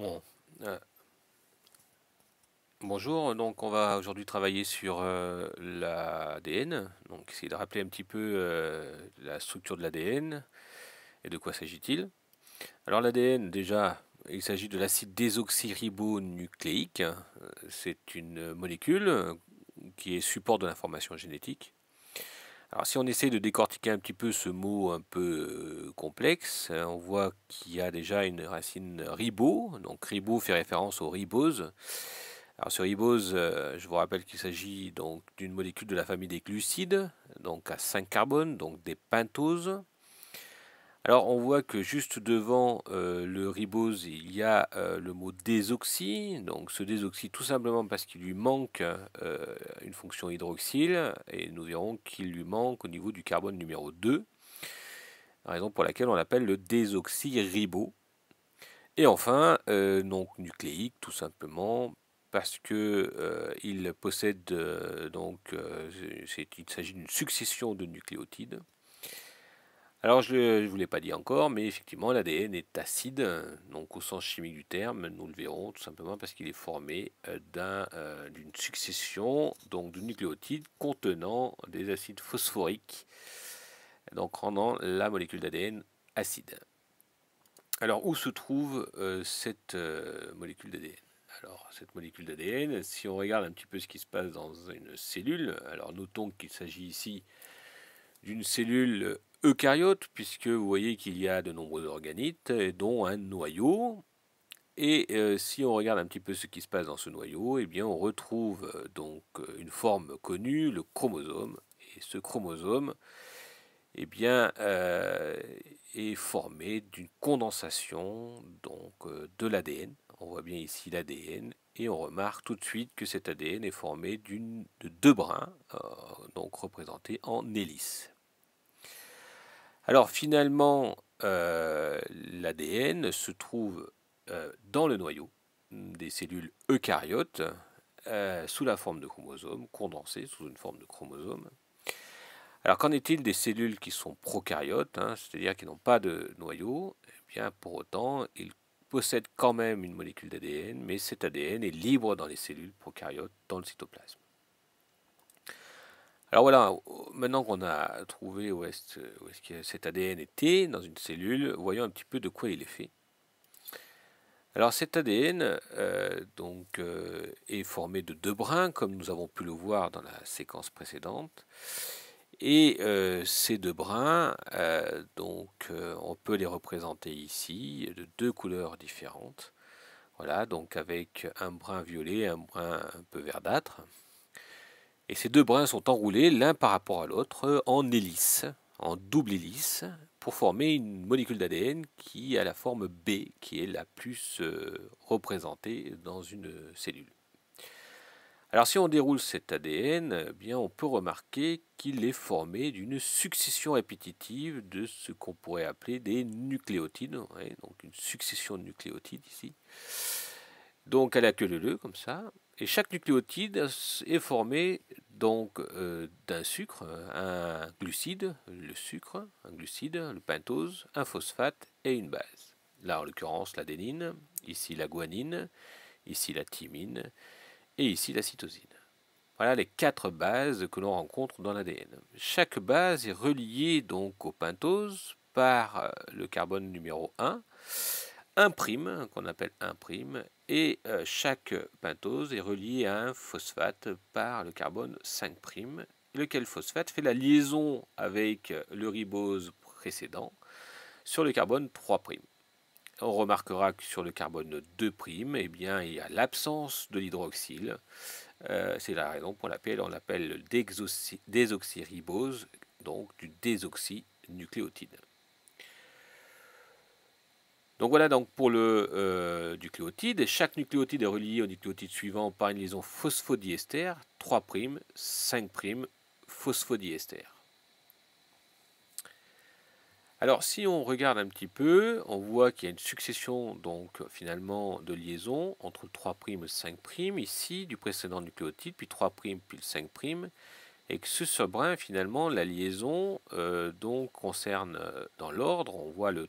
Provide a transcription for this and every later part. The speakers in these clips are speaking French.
Bon. Euh, bonjour, donc on va aujourd'hui travailler sur euh, l'ADN, donc essayer de rappeler un petit peu euh, la structure de l'ADN et de quoi s'agit-il. Alors l'ADN, déjà, il s'agit de l'acide désoxyribonucléique, c'est une molécule qui est support de l'information génétique. Alors si on essaie de décortiquer un petit peu ce mot un peu euh, complexe, euh, on voit qu'il y a déjà une racine ribo, donc fait référence au ribose. Alors ce ribose, euh, je vous rappelle qu'il s'agit donc d'une molécule de la famille des glucides, donc à 5 carbones, donc des pentoses. Alors on voit que juste devant euh, le ribose, il y a euh, le mot désoxy. Donc ce désoxy tout simplement parce qu'il lui manque euh, une fonction hydroxyle et nous verrons qu'il lui manque au niveau du carbone numéro 2. Raison pour laquelle on l'appelle le désoxyribo. Et enfin, donc nucléique tout simplement parce qu'il possède donc il s'agit d'une succession de nucléotides. Alors je ne vous l'ai pas dit encore, mais effectivement l'ADN est acide, euh, donc au sens chimique du terme, nous le verrons tout simplement parce qu'il est formé euh, euh, d'une succession donc de nucléotides contenant des acides phosphoriques, donc rendant la molécule d'ADN acide. Alors où se trouve cette molécule d'ADN alors, cette molécule d'ADN, si on regarde un petit peu ce qui se passe dans une cellule, alors notons qu'il s'agit ici d'une cellule Eucaryote, puisque vous voyez qu'il y a de nombreux organites, dont un noyau. Et euh, si on regarde un petit peu ce qui se passe dans ce noyau, eh bien on retrouve euh, donc euh, une forme connue, le chromosome. Et ce chromosome eh bien, est formé d'une condensation donc, de l'ADN. On voit bien ici l'ADN et on remarque tout de suite que cet ADN est formé de deux brins, donc représentés en hélice. Alors finalement, euh, l'ADN se trouve euh, dans le noyau des cellules eucaryotes euh, sous la forme de chromosomes, condensés sous une forme de chromosomes. Alors qu'en est-il des cellules qui sont prokaryotes, hein, c'est-à-dire qui n'ont pas de noyau eh bien, Pour autant, ils possèdent quand même une molécule d'ADN, mais cet ADN est libre dans les cellules prokaryotes, dans le cytoplasme. Alors voilà, maintenant qu'on a trouvé où est-ce que cet ADN était dans une cellule, voyons un petit peu de quoi il est fait. Alors cet ADN euh, donc, euh, est formé de deux brins, comme nous avons pu le voir dans la séquence précédente. Et euh, ces deux brins, donc, on peut les représenter ici de deux couleurs différentes. Voilà, donc avec un brin violet et un brin un peu verdâtre. Et ces deux brins sont enroulés l'un par rapport à l'autre en hélice, en double hélice, pour former une molécule d'ADN qui a la forme B, qui est la plus euh, représentée dans une cellule. Alors si on déroule cet ADN, eh bien on peut remarquer qu'il est formé d'une succession répétitive de ce qu'on pourrait appeler des nucléotides, donc une succession de nucléotides ici. Donc à la queue le comme ça, et chaque nucléotide est formé donc euh, d'un sucre, un glucide, le sucre, un glucide, le pentose, un phosphate et une base. Là en l'occurrence l'adénine, ici la guanine, ici la thymine et ici la cytosine. Voilà les quatre bases que l'on rencontre dans l'ADN. Chaque base est reliée donc au pentose par euh, le carbone numéro 1 prime, hein, qu'on appelle prime, et euh, chaque pentose est reliée à un phosphate par le carbone 5', lequel phosphate fait la liaison avec le ribose précédent sur le carbone 3'. On remarquera que sur le carbone 2', eh bien, il y a l'absence de l'hydroxyle. Euh, c'est la raison pour laquelle on l'appelle le désoxyribose, donc du désoxynucléotide. Donc voilà donc pour le euh, nucléotide. chaque nucléotide est relié au nucléotide suivant par une liaison phosphodiester 3', 5' phosphodiester. Alors si on regarde un petit peu, on voit qu'il y a une succession donc finalement de liaisons entre le 3' et le 5' ici du précédent nucléotide, puis 3' puis le 5' et que ce brin, finalement la liaison euh, donc concerne euh, dans l'ordre, on voit le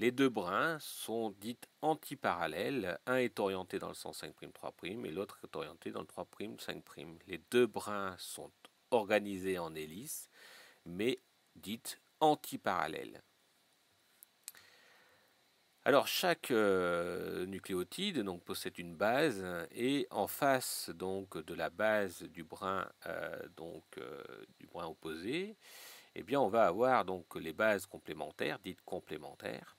Les deux brins sont dites antiparallèles, un est orienté dans le sens 5'3' et l'autre est orienté dans le 3', 5'. Les deux brins sont organisés en hélice, mais dites antiparallèles. Alors chaque euh, nucléotide donc, possède une base et en face donc, de la base du brin, euh, donc, euh, du brin opposé, eh bien, on va avoir donc, les bases complémentaires, dites complémentaires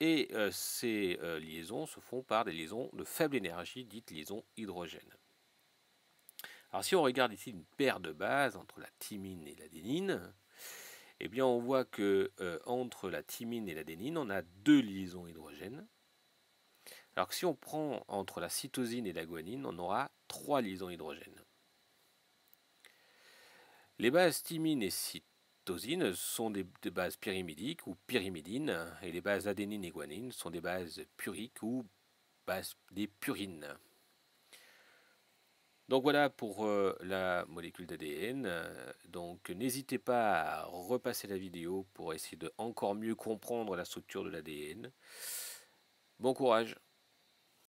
et euh, ces euh, liaisons se font par des liaisons de faible énergie, dites liaisons hydrogène. Alors si on regarde ici une paire de bases entre la thymine et l'adénine, eh bien on voit que euh, entre la thymine et l'adénine, on a deux liaisons hydrogène. Alors que si on prend entre la cytosine et la on aura trois liaisons hydrogène. Les bases thymine et cytosine tosine sont des, bases pyrimidiques ou pyrimidines et les bases adénine et guanine sont des bases puriques ou bases des purines. Donc voilà pour euh, la molécule d'ADN. Donc n'hésitez pas à repasser la vidéo pour essayer de encore mieux comprendre la structure de l'ADN. Bon courage